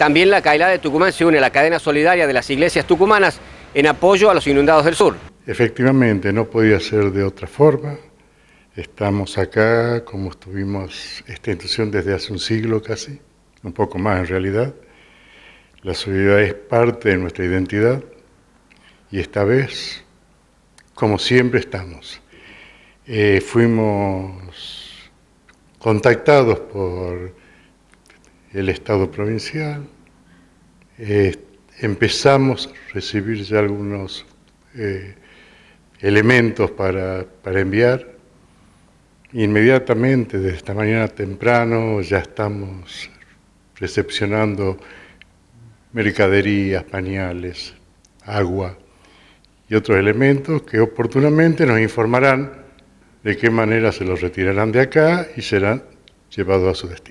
También la Cailada de Tucumán se une a la cadena solidaria de las iglesias tucumanas en apoyo a los inundados del sur. Efectivamente, no podía ser de otra forma. Estamos acá como estuvimos esta institución desde hace un siglo casi, un poco más en realidad. La solidaridad es parte de nuestra identidad y esta vez, como siempre, estamos. Eh, fuimos contactados por el Estado provincial. Eh, empezamos a recibir ya algunos eh, elementos para, para enviar. Inmediatamente, desde esta mañana temprano, ya estamos recepcionando mercaderías, pañales, agua y otros elementos que oportunamente nos informarán de qué manera se los retirarán de acá y serán llevados a su destino.